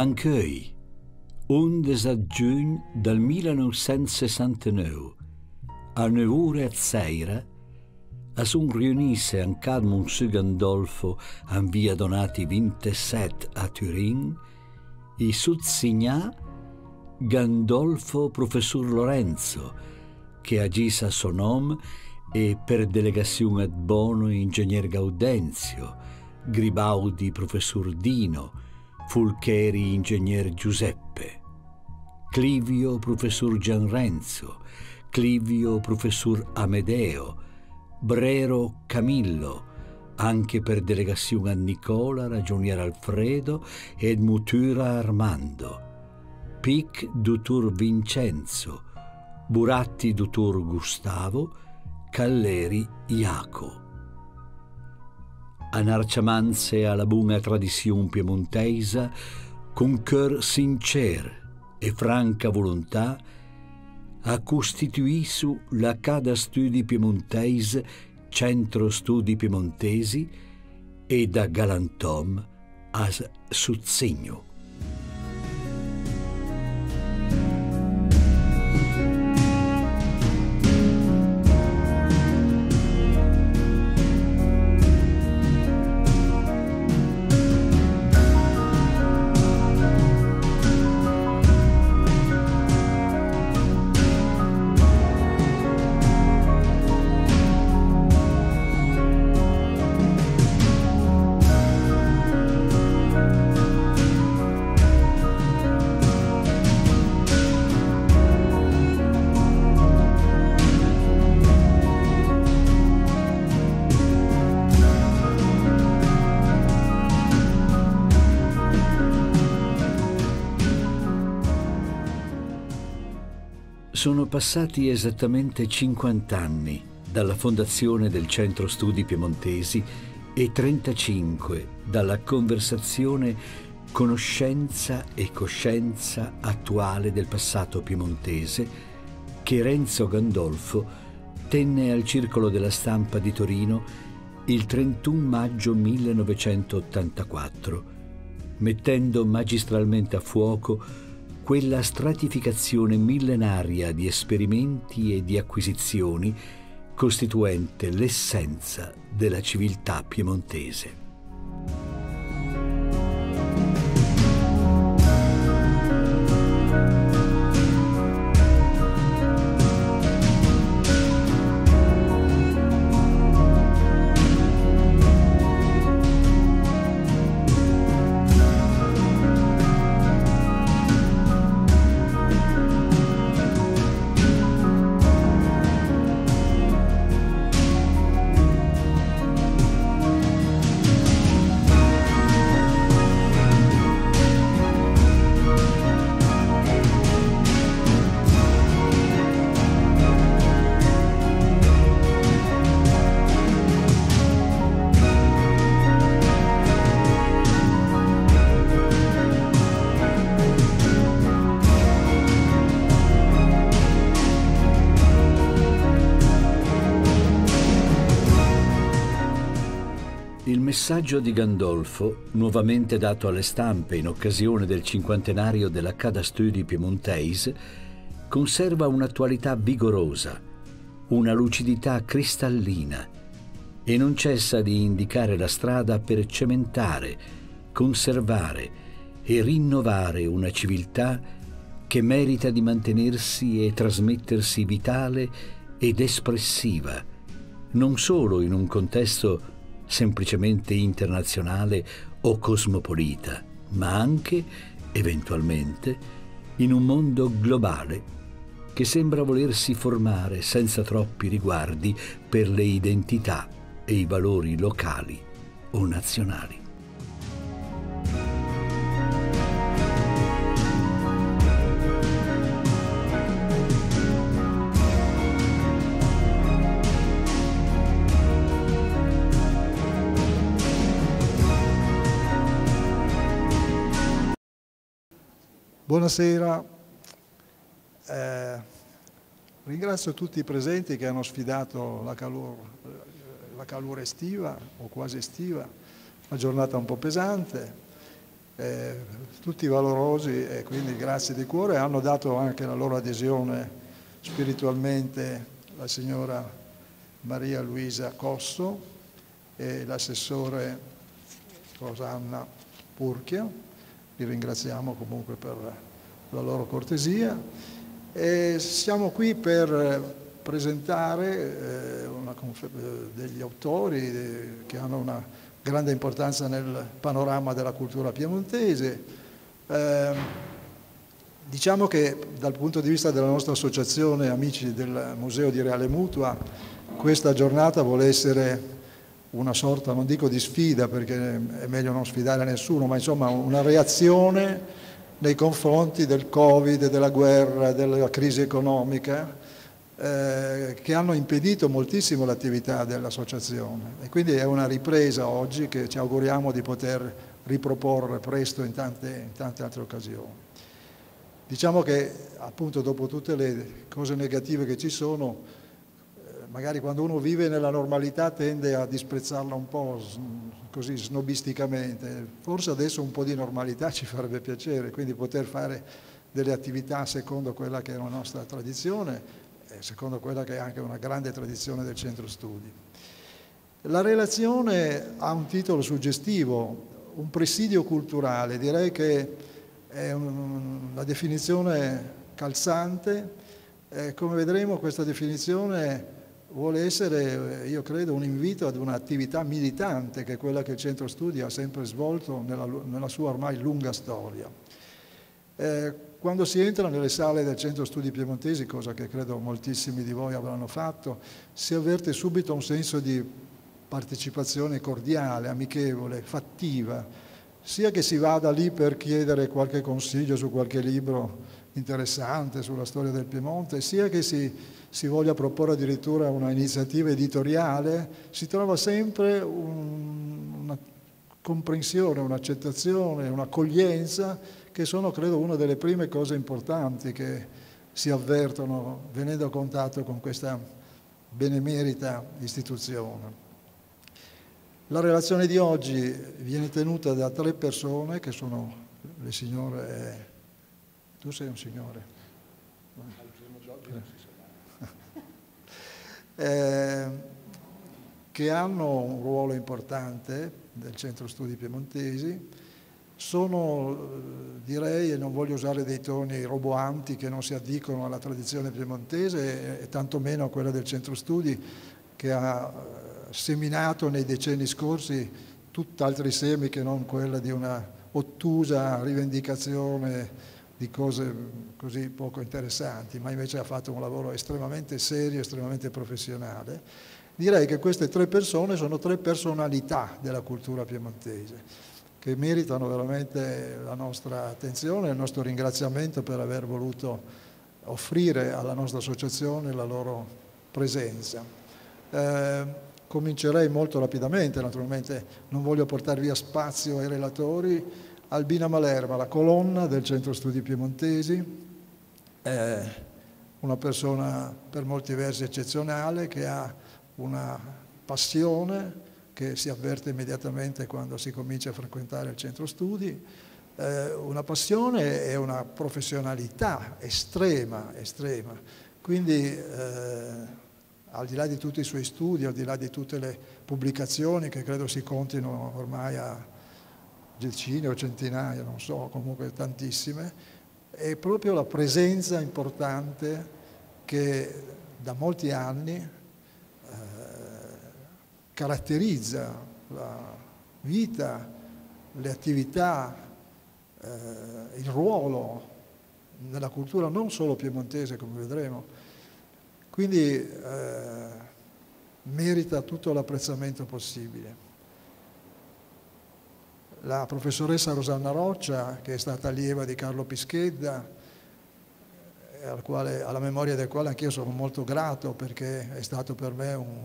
Anch'ei, un a giugno dal 1969, a 9 ore a Zaira, a sun riunisse an Cadmon Sugandolfo an via donati 27 a Turin, i suzzignà Gandolfo professor Lorenzo, che agis a nome e per delegazione ad Bono ingegner Gaudenzio, Gribaudi professor Dino, Fulcheri ingegner Giuseppe, Clivio professor Gianrenzo, Clivio professor Amedeo, Brero Camillo, anche per delegazione a Nicola, ragionier Alfredo ed Mutura Armando, Pic Dutur Vincenzo, Buratti Dutur Gustavo, Calleri Iaco a alla buona tradizione piemontesa, con cœur sincero e franca volontà, ha costituito la Cada Studi Piemontese, Centro Studi Piemontesi, e da Galantom a Suzzegno. passati esattamente 50 anni dalla fondazione del Centro Studi Piemontesi e 35 dalla conversazione Conoscenza e coscienza attuale del passato piemontese che Renzo Gandolfo tenne al Circolo della Stampa di Torino il 31 maggio 1984, mettendo magistralmente a fuoco quella stratificazione millenaria di esperimenti e di acquisizioni costituente l'essenza della civiltà piemontese. messaggio di Gandolfo, nuovamente dato alle stampe in occasione del cinquantenario della Cada Studi Piemontese, conserva un'attualità vigorosa, una lucidità cristallina e non cessa di indicare la strada per cementare, conservare e rinnovare una civiltà che merita di mantenersi e trasmettersi vitale ed espressiva, non solo in un contesto semplicemente internazionale o cosmopolita, ma anche, eventualmente, in un mondo globale che sembra volersi formare senza troppi riguardi per le identità e i valori locali o nazionali. Buonasera, eh, ringrazio tutti i presenti che hanno sfidato la calura, la calura estiva o quasi estiva, una giornata un po' pesante, eh, tutti valorosi e quindi grazie di cuore, hanno dato anche la loro adesione spiritualmente la signora Maria Luisa Cosso e l'assessore Rosanna Purchia li ringraziamo comunque per la loro cortesia. E siamo qui per presentare eh, eh, degli autori eh, che hanno una grande importanza nel panorama della cultura piemontese. Ehm, diciamo che dal punto di vista della nostra associazione Amici del Museo di Reale Mutua, questa giornata vuole essere una sorta, non dico di sfida perché è meglio non sfidare nessuno, ma insomma una reazione nei confronti del Covid, della guerra, della crisi economica, eh, che hanno impedito moltissimo l'attività dell'associazione. E quindi è una ripresa oggi che ci auguriamo di poter riproporre presto in tante, in tante altre occasioni. Diciamo che appunto dopo tutte le cose negative che ci sono, magari quando uno vive nella normalità tende a disprezzarla un po' così snobisticamente, forse adesso un po' di normalità ci farebbe piacere, quindi poter fare delle attività secondo quella che è la nostra tradizione e secondo quella che è anche una grande tradizione del centro studi. La relazione ha un titolo suggestivo, un presidio culturale, direi che è una definizione calzante, eh, come vedremo questa definizione vuole essere, eh, io credo, un invito ad un'attività militante che è quella che il centro studi ha sempre svolto nella, nella sua ormai lunga storia. Eh, quando si entra nelle sale del centro studi piemontesi, cosa che credo moltissimi di voi avranno fatto, si avverte subito un senso di partecipazione cordiale, amichevole, fattiva, sia che si vada lì per chiedere qualche consiglio su qualche libro interessante sulla storia del Piemonte, sia che si si voglia proporre addirittura una iniziativa editoriale, si trova sempre un, una comprensione, un'accettazione, un'accoglienza che sono credo una delle prime cose importanti che si avvertono venendo a contatto con questa benemerita istituzione. La relazione di oggi viene tenuta da tre persone che sono le signore... Eh, tu sei un signore. Ehm, che hanno un ruolo importante del Centro Studi Piemontesi, sono, eh, direi, e non voglio usare dei toni roboanti che non si addicono alla tradizione piemontese e tantomeno a quella del centro studi che ha eh, seminato nei decenni scorsi tutt'altri semi che non quella di una ottusa rivendicazione di cose così poco interessanti, ma invece ha fatto un lavoro estremamente serio, estremamente professionale. Direi che queste tre persone sono tre personalità della cultura piemontese che meritano veramente la nostra attenzione e il nostro ringraziamento per aver voluto offrire alla nostra associazione la loro presenza. Eh, comincerei molto rapidamente, naturalmente non voglio portare via spazio ai relatori, Albina Malerba, la colonna del Centro Studi Piemontesi, è una persona per molti versi eccezionale che ha una passione che si avverte immediatamente quando si comincia a frequentare il centro studi, eh, una passione e una professionalità estrema, estrema. Quindi eh, al di là di tutti i suoi studi, al di là di tutte le pubblicazioni che credo si contino ormai a decine o centinaia, non so, comunque tantissime, è proprio la presenza importante che da molti anni eh, caratterizza la vita, le attività, eh, il ruolo nella cultura non solo piemontese, come vedremo. Quindi eh, merita tutto l'apprezzamento possibile la professoressa Rosanna Roccia, che è stata allieva di Carlo Pischedda, eh, al quale, alla memoria del quale anch'io sono molto grato perché è stato per me un,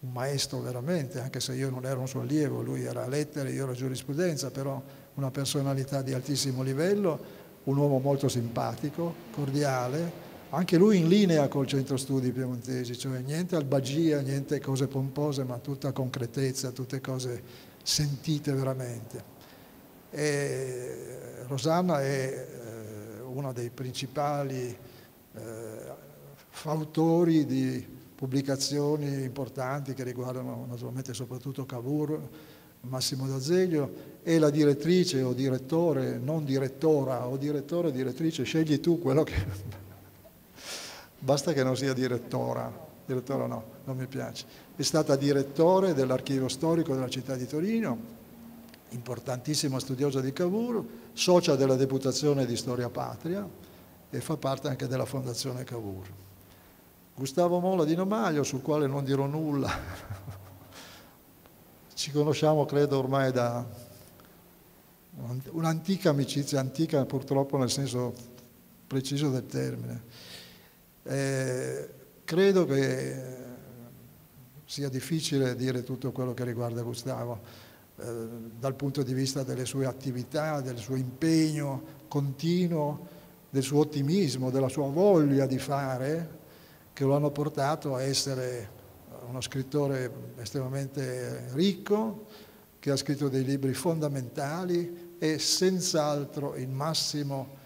un, maestro veramente, anche se io non ero un suo allievo, lui era lettere, io ero giurisprudenza, però una personalità di altissimo livello, un uomo molto simpatico, cordiale, anche lui in linea col centro studi piemontesi, cioè niente albagia, niente cose pompose, ma tutta concretezza, tutte cose sentite veramente. E Rosanna è eh, uno dei principali eh, autori di pubblicazioni importanti che riguardano naturalmente soprattutto Cavour, Massimo D'Azeglio, è la direttrice o direttore, non direttora o direttore o direttrice, scegli tu quello che... basta che non sia direttora direttore no, non mi piace, è stata direttore dell'archivio storico della città di Torino, importantissima studiosa di Cavour, socia della Deputazione di Storia Patria e fa parte anche della Fondazione Cavour. Gustavo Mola di Nomaglio, sul quale non dirò nulla, ci conosciamo credo ormai da un'antica amicizia, antica purtroppo nel senso preciso del termine. Eh, Credo che eh, sia difficile dire tutto quello che riguarda Gustavo eh, dal punto di vista delle sue attività, del suo impegno continuo, del suo ottimismo, della sua voglia di fare che lo hanno portato a essere uno scrittore estremamente ricco, che ha scritto dei libri fondamentali e senz'altro il massimo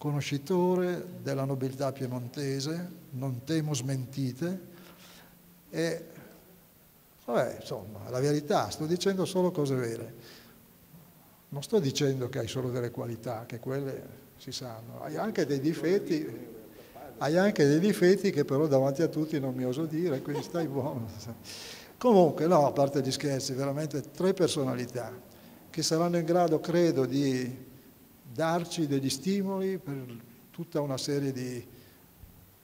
conoscitore della nobiltà piemontese, non temo smentite e vabbè, insomma, la verità, sto dicendo solo cose vere. Non sto dicendo che hai solo delle qualità, che quelle si sanno, hai anche dei difetti, hai anche dei difetti che però davanti a tutti non mi oso dire, quindi stai buono. Comunque, no, a parte gli scherzi, veramente tre personalità che saranno in grado, credo, di darci degli stimoli per tutta una serie di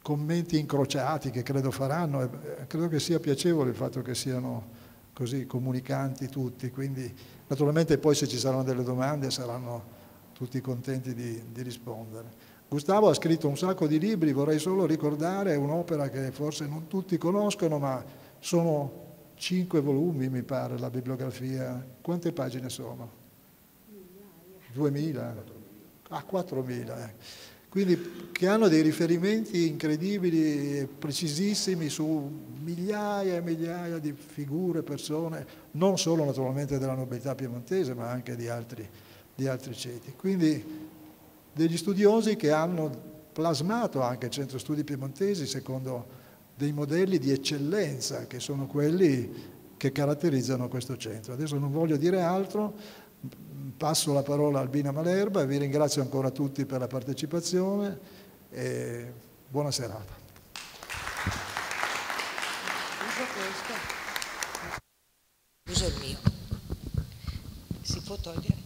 commenti incrociati che credo faranno e eh, credo che sia piacevole il fatto che siano così comunicanti tutti, quindi naturalmente poi se ci saranno delle domande saranno tutti contenti di, di rispondere. Gustavo ha scritto un sacco di libri, vorrei solo ricordare un'opera che forse non tutti conoscono, ma sono cinque volumi, mi pare, la bibliografia. Quante pagine sono? Duemila a 4.000. Eh. Quindi che hanno dei riferimenti incredibili e precisissimi su migliaia e migliaia di figure, persone, non solo naturalmente della nobiltà piemontese, ma anche di altri, di altri ceti. Quindi degli studiosi che hanno plasmato anche il centro studi piemontesi secondo dei modelli di eccellenza che sono quelli che caratterizzano questo centro. Adesso non voglio dire altro, passo la parola a Albina Malerba e vi ringrazio ancora tutti per la partecipazione e buona serata. Uso il mio. Si può togliere?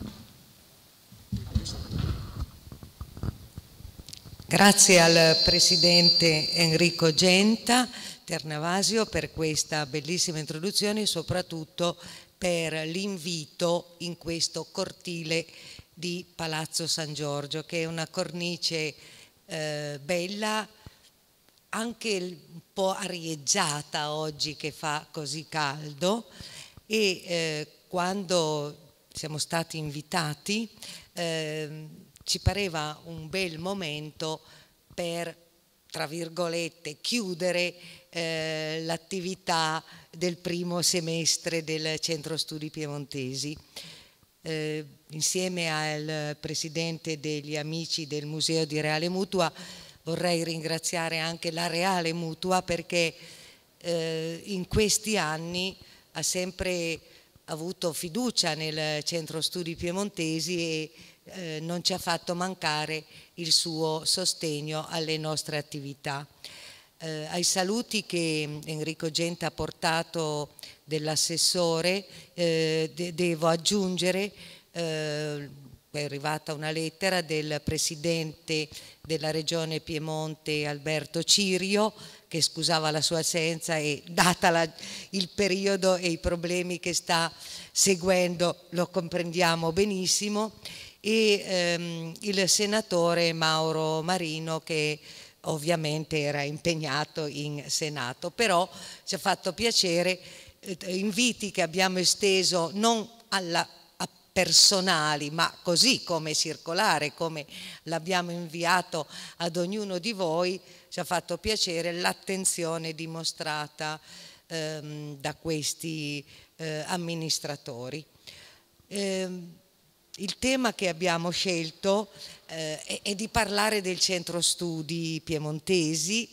Grazie al Presidente Enrico Genta Ternavasio per questa bellissima introduzione e soprattutto per l'invito in questo cortile di Palazzo San Giorgio, che è una cornice eh, bella, anche un po' arieggiata oggi che fa così caldo e eh, quando siamo stati invitati eh, ci pareva un bel momento per, tra virgolette, chiudere eh, l'attività del primo semestre del Centro Studi Piemontesi. Eh, insieme al presidente degli amici del Museo di Reale Mutua vorrei ringraziare anche la Reale Mutua perché eh, in questi anni ha sempre avuto fiducia nel Centro Studi Piemontesi e eh, non ci ha fatto mancare il suo sostegno alle nostre attività eh, ai saluti che Enrico Genta ha portato dell'assessore eh, de devo aggiungere eh, è arrivata una lettera del presidente della regione Piemonte Alberto Cirio che scusava la sua assenza e data la, il periodo e i problemi che sta seguendo lo comprendiamo benissimo e ehm, il senatore Mauro Marino che ovviamente era impegnato in Senato, però ci ha fatto piacere eh, inviti che abbiamo esteso non alla personali, ma così come circolare, come l'abbiamo inviato ad ognuno di voi, ci ha fatto piacere l'attenzione dimostrata ehm, da questi eh, amministratori. Ehm, il tema che abbiamo scelto eh, è, è, di parlare del centro studi piemontesi.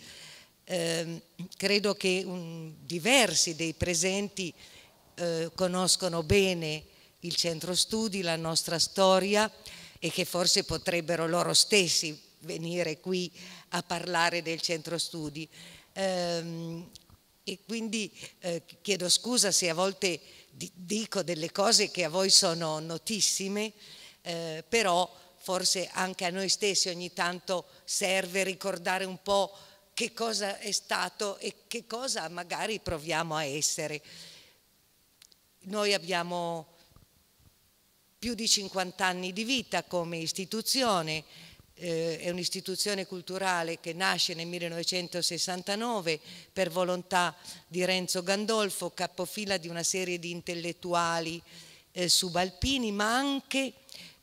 Eh, credo che un, diversi dei presenti eh, conoscono bene il centro studi, la nostra storia e che forse potrebbero loro stessi venire qui a parlare del centro studi. Ehm, e quindi eh, chiedo scusa se a volte dico delle cose che a voi sono notissime, eh, però forse anche a noi stessi ogni tanto serve ricordare un po' che cosa è stato e che cosa magari proviamo a essere. Noi abbiamo più di 50 anni di vita come istituzione, eh, è un'istituzione culturale che nasce nel 1969 per volontà di Renzo Gandolfo, capofila di una serie di intellettuali eh, subalpini, ma anche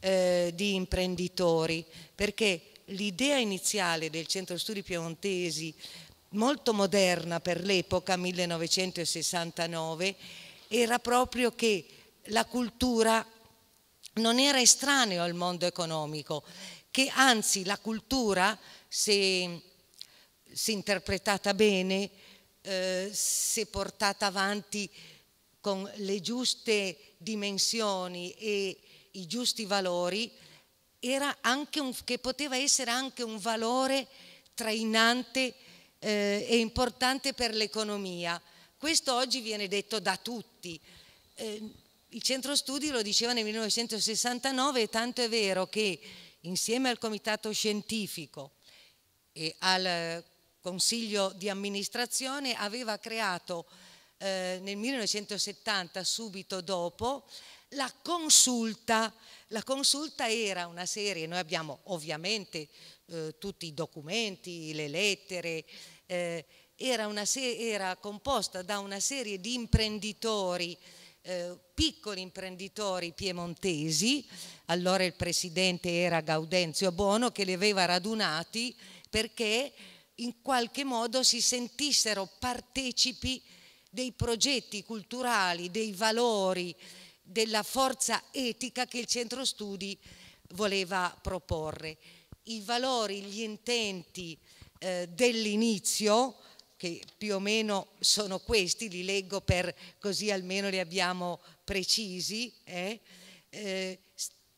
eh, di imprenditori, perché l'idea iniziale del Centro Studi Piemontesi, molto moderna per l'epoca 1969, era proprio che la cultura non era estraneo al mondo economico, che anzi la cultura, se, se interpretata bene, eh, se portata avanti con le giuste dimensioni e i giusti valori, un, che poteva essere anche un valore trainante eh, e importante per l'economia. Questo oggi viene detto da tutti. Eh, il centro studi lo diceva nel 1969 e tanto è vero che insieme al comitato scientifico e al eh, consiglio di amministrazione aveva creato eh, nel 1970 subito dopo la consulta. La consulta era una serie, noi abbiamo ovviamente eh, tutti i documenti, le lettere, eh, era, era composta da una serie di imprenditori eh, piccoli imprenditori piemontesi, allora il presidente era Gaudenzio Bono che li aveva radunati perché in qualche modo si sentissero partecipi dei progetti culturali, dei valori, della forza etica che il centro studi voleva proporre. I valori, gli intenti eh, dell'inizio che più o meno sono questi, li leggo per così almeno li abbiamo precisi, eh? Eh,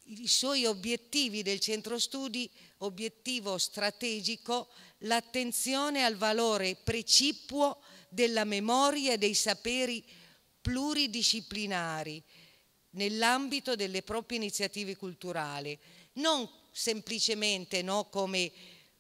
i suoi obiettivi del centro studi, obiettivo strategico, l'attenzione al valore precipuo della memoria e dei saperi pluridisciplinari nell'ambito delle proprie iniziative culturali, non semplicemente no, come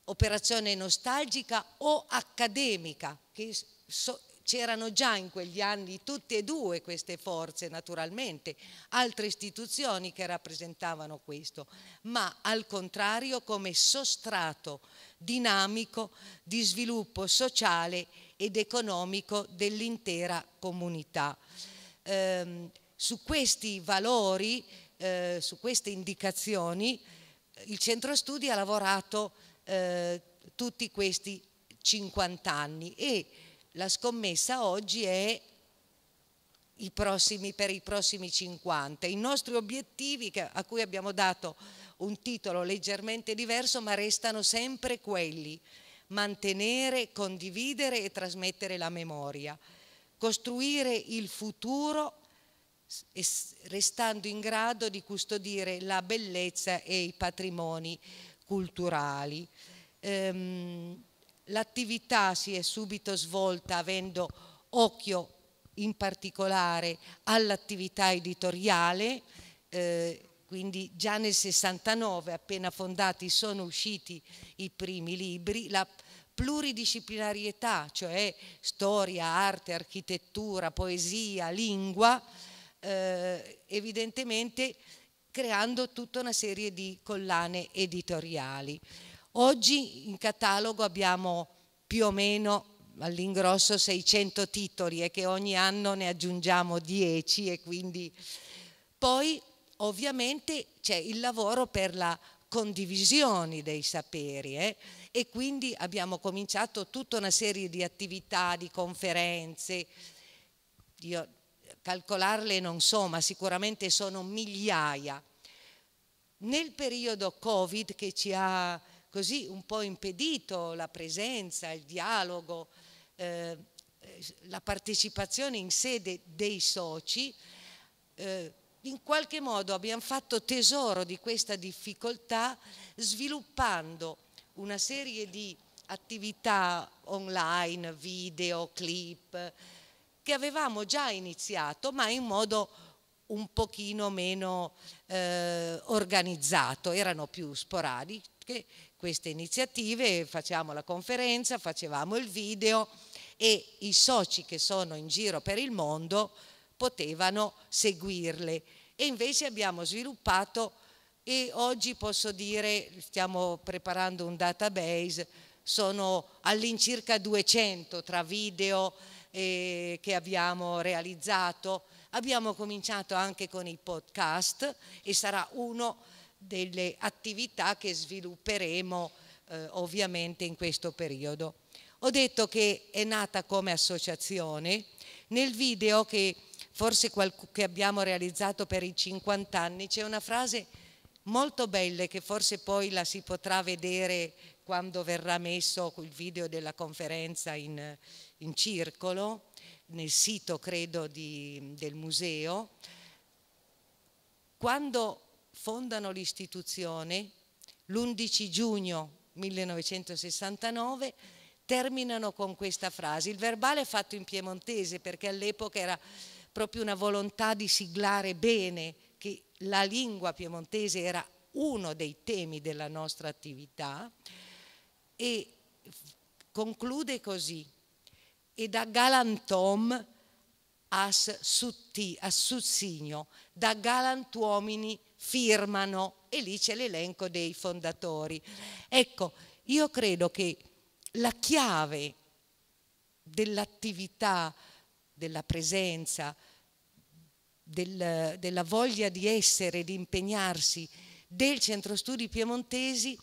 operazione nostalgica o accademica, che so, c'erano già in quegli anni tutte e due queste forze naturalmente, altre istituzioni che rappresentavano questo, ma al contrario come sostrato dinamico di sviluppo sociale ed economico dell'intera comunità. Eh, su questi valori, eh, su queste indicazioni, il centro studi ha lavorato eh, tutti questi 50 anni e la scommessa oggi è i prossimi, per i prossimi 50. I nostri obiettivi a cui abbiamo dato un titolo leggermente diverso ma restano sempre quelli, mantenere, condividere e trasmettere la memoria, costruire il futuro restando in grado di custodire la bellezza e i patrimoni culturali. Ehm, l'attività si è subito svolta avendo occhio in particolare all'attività editoriale, eh, quindi già nel 69, appena fondati, sono usciti i primi libri. La pluridisciplinarietà, cioè storia, arte, architettura, poesia, lingua, eh, evidentemente creando tutta una serie di collane editoriali. Oggi in catalogo abbiamo più o meno all'ingrosso 600 titoli e eh, che ogni anno ne aggiungiamo 10 e quindi poi ovviamente c'è il lavoro per la condivisione dei saperi eh? e quindi abbiamo cominciato tutta una serie di attività, di conferenze. Io calcolarle non so, ma sicuramente sono migliaia. Nel periodo Covid che ci ha così un po' impedito la presenza, il dialogo, eh, la partecipazione in sede dei soci, eh, in qualche modo abbiamo fatto tesoro di questa difficoltà sviluppando una serie di attività online, video, clip, che avevamo già iniziato ma in modo un pochino meno eh, organizzato, erano più sporadiche queste iniziative, facevamo la conferenza, facevamo il video e i soci che sono in giro per il mondo potevano seguirle e invece abbiamo sviluppato e oggi posso dire, stiamo preparando un database, sono all'incirca 200 tra video, eh, che abbiamo realizzato. Abbiamo cominciato anche con i podcast e sarà una delle attività che svilupperemo eh, ovviamente in questo periodo. Ho detto che è nata come associazione nel video che forse che abbiamo realizzato per i 50 anni c'è una frase molto bella che forse poi la si potrà vedere quando verrà messo il video della conferenza in, in circolo nel sito, credo, di, del museo. Quando fondano l'istituzione, l'11 giugno 1969, terminano con questa frase. Il verbale è fatto in piemontese perché all'epoca era proprio una volontà di siglare bene, che la lingua piemontese era uno dei temi della nostra attività e conclude così e da galantom as sutti, as sussigno, da galantuomini firmano e lì c'è l'elenco dei fondatori. Ecco, io credo che la chiave dell'attività, della presenza, del, della voglia di essere, di impegnarsi del centro studi piemontesi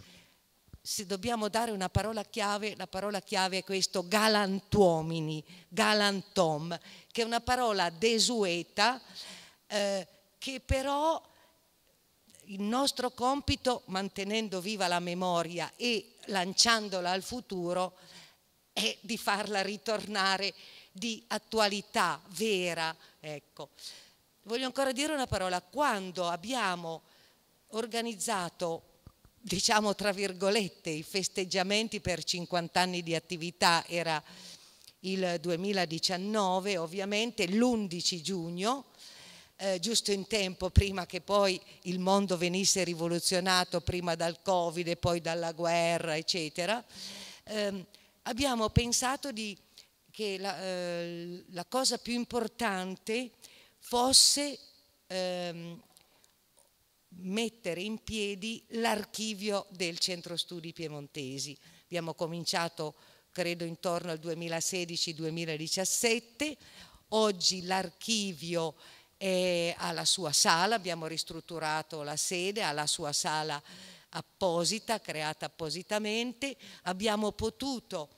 se dobbiamo dare una parola chiave, la parola chiave è questo galantuomini, galantom, che è una parola desueta eh, che però il nostro compito, mantenendo viva la memoria e lanciandola al futuro, è di farla ritornare di attualità vera. Ecco. Voglio ancora dire una parola, quando abbiamo organizzato diciamo tra virgolette, i festeggiamenti per 50 anni di attività era il 2019, ovviamente l'11 giugno, eh, giusto in tempo prima che poi il mondo venisse rivoluzionato, prima dal Covid e poi dalla guerra, eccetera, eh, abbiamo pensato di, che la, eh, la, cosa più importante fosse ehm, mettere in piedi l'archivio del centro studi piemontesi. Abbiamo cominciato credo intorno al 2016-2017, oggi l'archivio è alla sua sala, abbiamo ristrutturato la sede, ha sua sala apposita, creata appositamente, abbiamo potuto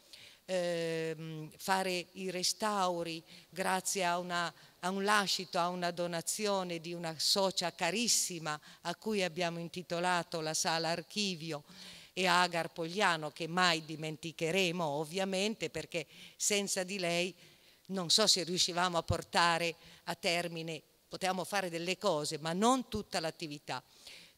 eh, fare i restauri grazie a una a un lascito, a una donazione di una socia carissima a cui abbiamo intitolato la sala archivio e a Agar Pogliano che mai dimenticheremo ovviamente perché senza di lei non so se riuscivamo a portare a termine, potevamo fare delle cose ma non tutta l'attività.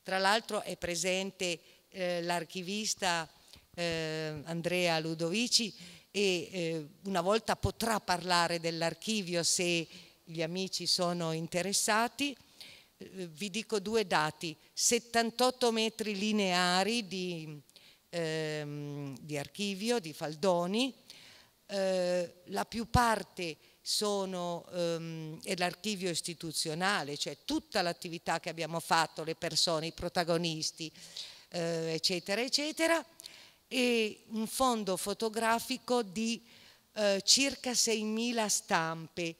Tra l'altro è presente eh, l'archivista eh, Andrea Ludovici e eh, una volta potrà parlare dell'archivio se gli amici sono interessati. Eh, vi dico due dati, 78 metri lineari di, ehm, di archivio di Faldoni, eh, la più parte sono, ehm, è l'archivio istituzionale, cioè tutta l'attività che abbiamo fatto, le persone, i protagonisti, eh, eccetera, eccetera, e un fondo fotografico di eh, circa 6.000 stampe,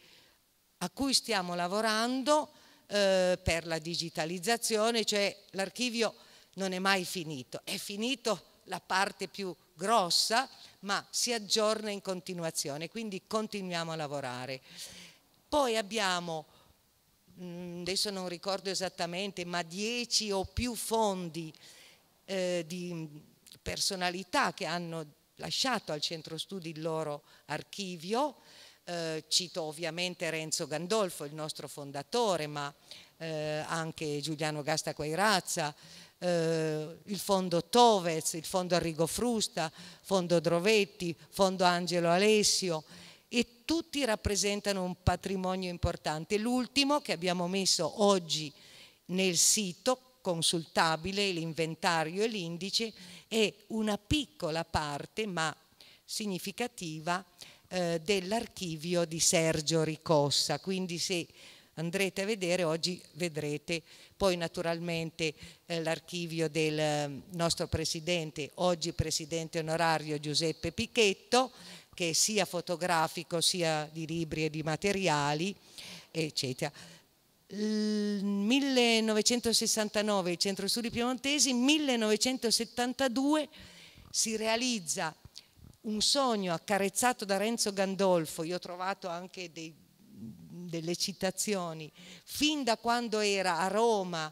a cui stiamo lavorando eh, per la digitalizzazione, cioè l'archivio non è mai finito, è finito la parte più grossa, ma si aggiorna in continuazione, quindi continuiamo a lavorare. Poi abbiamo, mm, adesso non ricordo esattamente, ma dieci o più fondi eh, di personalità che hanno lasciato al centro studi il loro archivio eh, cito ovviamente Renzo Gandolfo, il nostro fondatore, ma eh, anche Giuliano Gasta Quairazza, eh, il fondo Tovez, il fondo Arrigo Frusta, fondo Drovetti, fondo Angelo Alessio e tutti rappresentano un patrimonio importante. L'ultimo che abbiamo messo oggi nel sito consultabile, l'inventario e l'indice, è una piccola parte ma significativa eh, dell'archivio di Sergio Ricossa. Quindi se andrete a vedere oggi vedrete poi naturalmente eh, l'archivio del ehm, nostro presidente, oggi presidente onorario Giuseppe Pichetto, che sia fotografico sia di libri e di materiali, eccetera. 1969 il Centro Studi Piemontesi, 1972 si realizza un sogno accarezzato da Renzo Gandolfo, io ho trovato anche dei, delle citazioni, fin da quando era a Roma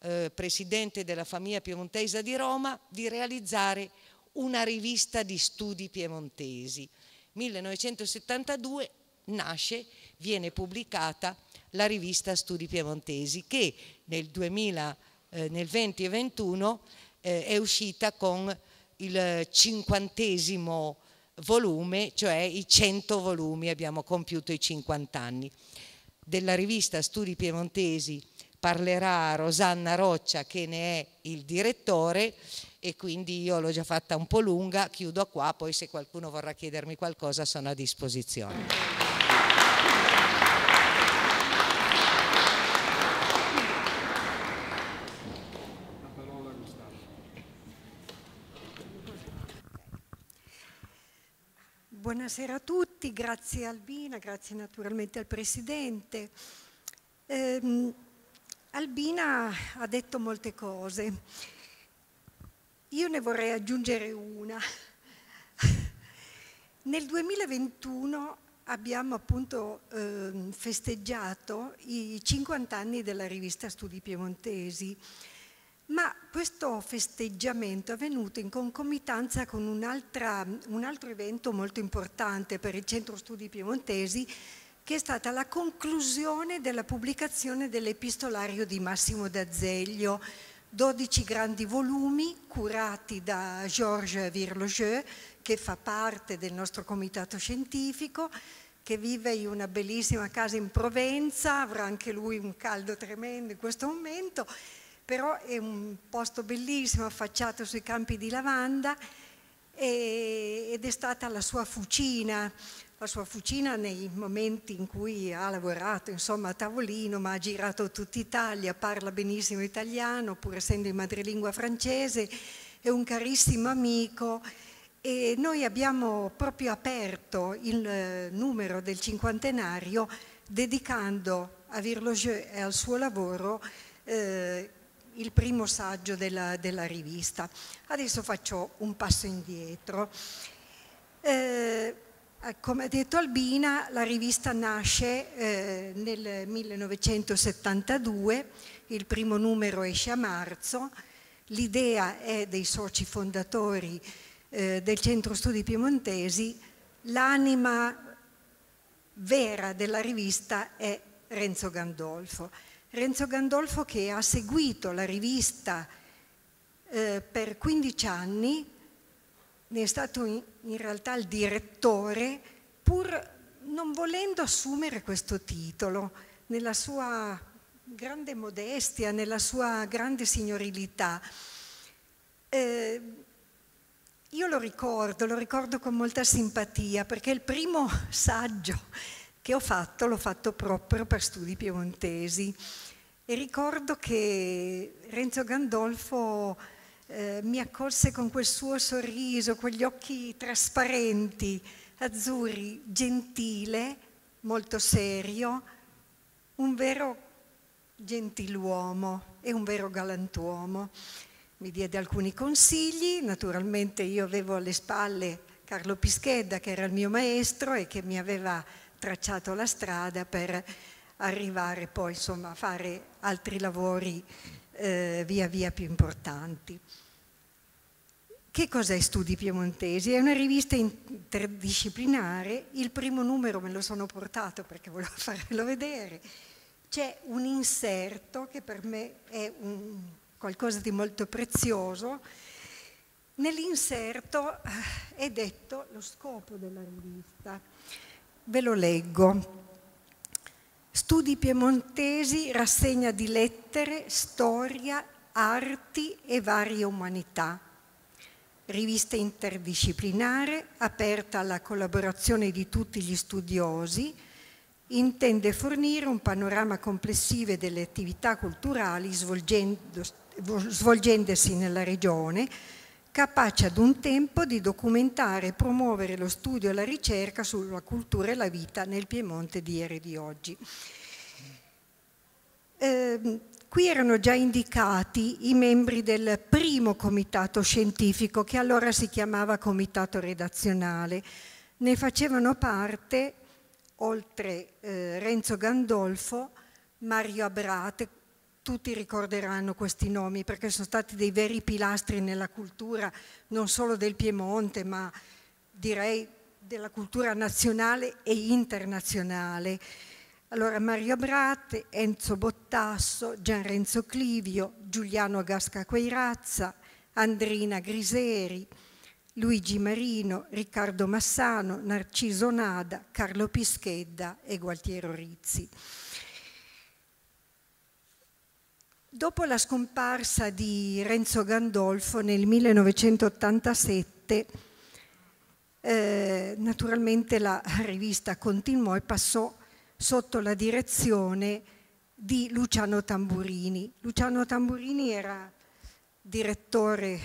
eh, presidente della famiglia piemontesa di Roma, di realizzare una rivista di studi piemontesi. 1972 nasce, viene pubblicata la rivista Studi Piemontesi che nel, 2000, eh, nel 20 e 21 eh, è uscita con il cinquantesimo volume, cioè i 100 volumi, abbiamo compiuto i 50 anni. Della rivista Studi Piemontesi parlerà Rosanna Roccia che ne è il direttore e quindi io l'ho già fatta un po' lunga, chiudo qua, poi se qualcuno vorrà chiedermi qualcosa sono a disposizione. buonasera a tutti, grazie Albina, grazie naturalmente al Presidente. Eh, Albina ha detto molte cose, io ne vorrei aggiungere una. Nel 2021 abbiamo appunto eh, festeggiato i 50 anni della rivista Studi Piemontesi ma questo festeggiamento è avvenuto in concomitanza con un, altro evento molto importante per il Centro Studi Piemontesi, che è stata la conclusione della pubblicazione dell'epistolario di Massimo d'Azeglio, 12 grandi volumi curati da Georges Virlogeux, che fa parte del nostro comitato scientifico, che vive in una bellissima casa in Provenza, avrà anche lui un caldo tremendo in questo momento, però è un posto bellissimo, affacciato sui campi di lavanda e, ed è stata la sua fucina, la sua fucina nei momenti in cui ha lavorato insomma, a tavolino, ma ha girato tutta Italia, parla benissimo italiano, pur essendo in madrelingua francese, è un carissimo amico e noi abbiamo proprio aperto il numero del cinquantenario dedicando a Virloge e al suo lavoro eh, il primo saggio della, della rivista. Adesso faccio un passo indietro. Eh, come ha detto Albina, la rivista nasce eh, nel 1972, il primo numero esce a marzo, l'idea è dei soci fondatori eh, del Centro Studi Piemontesi, l'anima vera della rivista è Renzo Gandolfo Renzo Gandolfo che ha seguito la rivista eh, per 15 anni, ne è stato in, in realtà il direttore, pur non volendo assumere questo titolo, nella sua grande modestia, nella sua grande signorilità. Eh, io lo ricordo, lo ricordo con molta simpatia, perché il primo saggio che ho fatto, l'ho fatto proprio per studi piemontesi. E ricordo che Renzo Gandolfo eh, mi accolse con quel suo sorriso, quegli occhi trasparenti, azzurri, gentile, molto serio, un vero gentiluomo e un vero galantuomo. Mi diede alcuni consigli, naturalmente io avevo alle spalle Carlo Pischedda che era il mio maestro e che mi aveva tracciato la strada per arrivare poi insomma, a fare altri lavori eh, via via più importanti. Che cos'è Studi Piemontesi? È una rivista interdisciplinare, il primo numero me lo sono portato perché volevo farvelo vedere. C'è un inserto che per me è un, qualcosa di molto prezioso. Nell'inserto eh, è detto lo scopo della rivista Ve lo leggo. Studi piemontesi, rassegna di lettere, storia, arti e varie umanità. Rivista interdisciplinare, aperta alla collaborazione di tutti gli studiosi, intende fornire un panorama complessivo delle attività culturali svolgendosi nella regione, capace ad un tempo di documentare e promuovere lo studio e la ricerca sulla cultura e la vita nel Piemonte di ieri e di oggi. Eh, qui erano già indicati i membri del primo comitato scientifico, che allora si chiamava comitato redazionale. Ne facevano parte, oltre eh, Renzo Gandolfo, Mario Abrate, tutti ricorderanno questi nomi perché sono stati dei veri pilastri nella cultura non solo del Piemonte ma direi della cultura nazionale e internazionale. Allora Mario Brate, Enzo Bottasso, Gianrenzo Clivio, Giuliano Gasca Queirazza, Andrina Griseri, Luigi Marino, Riccardo Massano, Narciso Nada, Carlo Pischedda e Gualtiero Rizzi. Dopo la scomparsa di Renzo Gandolfo nel 1987, eh, naturalmente la rivista continuò e passò sotto la direzione di Luciano Tamburini. Luciano Tamburini era direttore,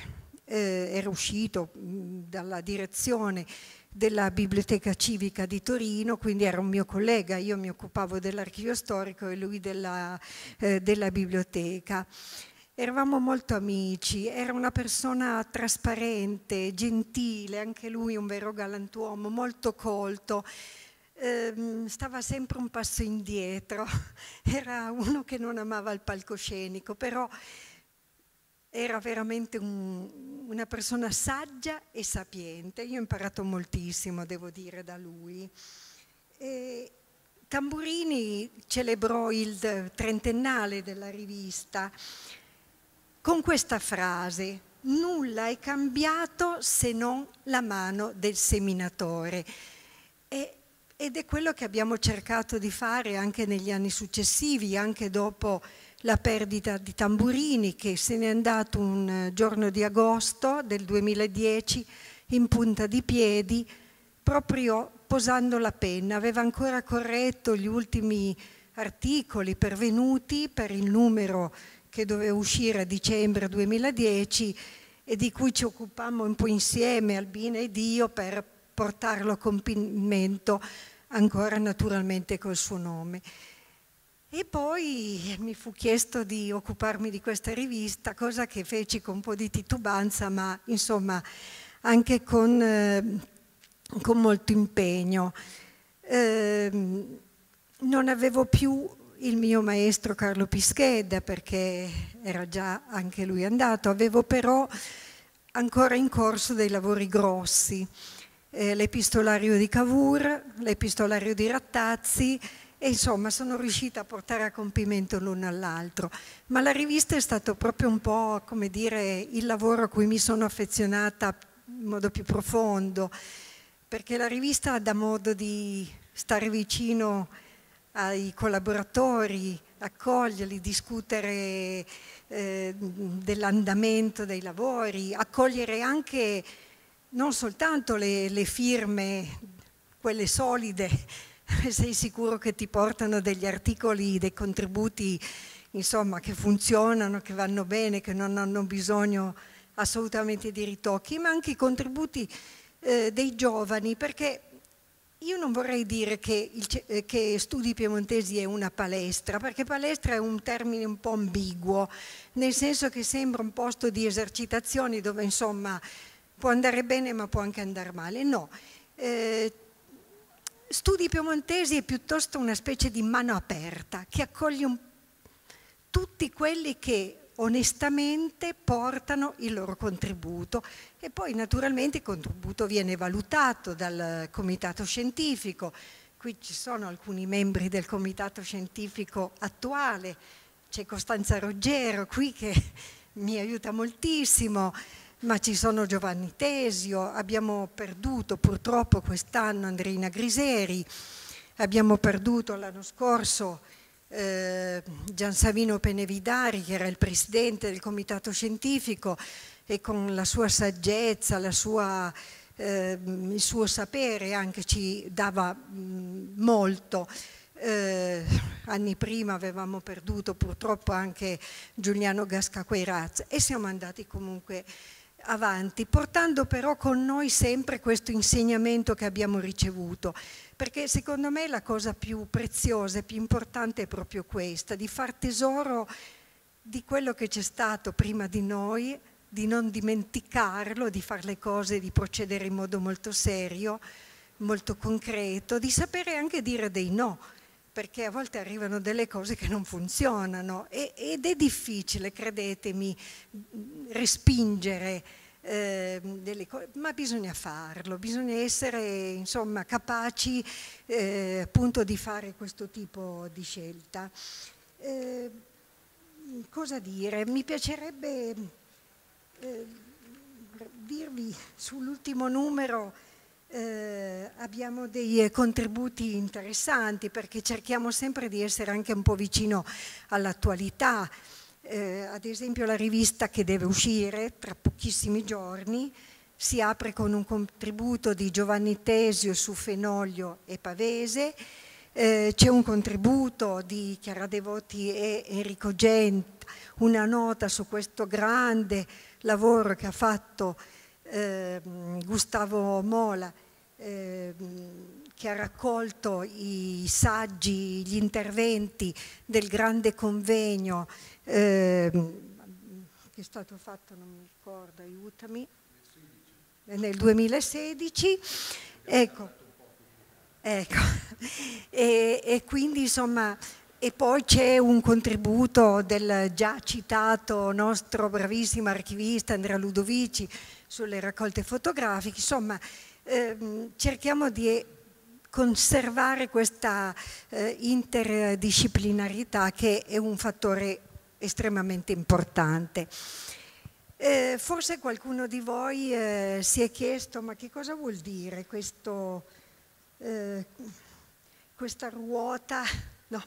eh, era uscito mh, mm, dalla direzione della Biblioteca Civica di Torino, quindi era un mio collega, io mi occupavo dell'archivio storico e lui della, eh, della biblioteca. Eravamo molto amici, era una persona trasparente, gentile, anche lui un vero galantuomo, molto colto ehm, stava sempre un passo indietro, era uno che non amava il palcoscenico, però era veramente un, una persona saggia e sapiente, io ho imparato moltissimo, devo dire, da lui. E Tamburini celebrò il trentennale della rivista con questa frase, nulla è cambiato se non la mano del seminatore. E ed è quello che abbiamo cercato di fare anche negli anni successivi, anche dopo la perdita di Tamburini che se n'è andato un eh, giorno di agosto del 2010 in punta di piedi, proprio posando la penna. Aveva ancora corretto gli ultimi articoli pervenuti per il numero che doveva uscire a dicembre 2010 e di cui ci occupammo un po' insieme, Albina ed io, per portarlo a compimento ancora naturalmente col suo nome. E poi mi fu chiesto di occuparmi di questa rivista, cosa che feci con un po' di titubanza, ma insomma anche con, eh, con molto impegno. Eh, non avevo più il mio maestro Carlo Pischedda perché era già anche lui andato, avevo però ancora in corso dei lavori grossi eh, l'epistolario di Cavour, l'epistolario di Rattazzi e insomma sono riuscita a portare a compimento l'uno all'altro. Ma la rivista è stato proprio un po' come dire il lavoro a cui mi sono affezionata in modo più profondo, perché la rivista dà modo di stare vicino ai collaboratori, accoglierli, discutere eh, dell'andamento dei lavori, accogliere anche non soltanto le, le firme, quelle solide, sei sicuro che ti portano degli articoli, dei contributi, insomma, che funzionano, che vanno bene, che non hanno bisogno assolutamente di ritocchi, ma anche i contributi eh, dei giovani, perché io non vorrei dire che, il, eh, che, studi piemontesi è una palestra, perché palestra è un termine un po' ambiguo, nel senso che sembra un posto di esercitazioni dove insomma può andare bene ma può anche andare male, no. Eh, Studi Piemontesi è piuttosto una specie di mano aperta che accoglie un... tutti quelli che onestamente portano il loro contributo e poi naturalmente il contributo viene valutato dal comitato scientifico. Qui ci sono alcuni membri del comitato scientifico attuale, c'è Costanza Roggero qui che mi aiuta moltissimo ma ci sono Giovanni Tesio, abbiamo perduto purtroppo quest'anno Andrina Griseri, abbiamo perduto l'anno scorso eh, Gian Savino Penevidari che era il presidente del comitato scientifico e con la sua saggezza, la sua, eh, il suo sapere anche ci dava mh, molto. Eh, anni prima avevamo perduto purtroppo anche Giuliano Gascaqueiraz e siamo andati comunque avanti, portando però con noi sempre questo insegnamento che abbiamo ricevuto, perché secondo me la cosa più preziosa e più importante è proprio questa, di far tesoro di quello che c'è stato prima di noi, di non dimenticarlo, di fare le cose, di procedere in modo molto serio, molto concreto, di sapere anche dire dei no perché a volte arrivano delle cose che non funzionano e, ed è difficile, credetemi, respingere eh, delle cose, ma bisogna farlo, bisogna essere insomma capaci eh, appunto di fare questo tipo di scelta. Eh, cosa dire? Mi piacerebbe ehm, dirvi sull'ultimo numero eh, abbiamo dei contributi interessanti perché cerchiamo sempre di essere anche un po' vicino all'attualità. Eh, ad esempio la rivista che deve uscire tra pochissimi giorni si apre con un contributo di Giovanni Tesio su Fenoglio e Pavese, eh, c'è un contributo di Chiara Devoti e Enrico Gent, una nota su questo grande lavoro che ha fatto eh, Gustavo Mola eh, che ha raccolto i saggi, gli interventi del grande convegno eh, che è stato fatto, non mi ricordo, aiutami, nel 2016. Ecco, ecco. E, e quindi insomma... E poi c'è un contributo del già citato nostro bravissimo archivista Andrea Ludovici, sulle raccolte fotografiche, insomma ehm, cerchiamo di conservare questa eh, interdisciplinarità che è un fattore estremamente importante. Eh, forse qualcuno di voi eh, si è chiesto ma che cosa vuol dire questo, eh, questa ruota no,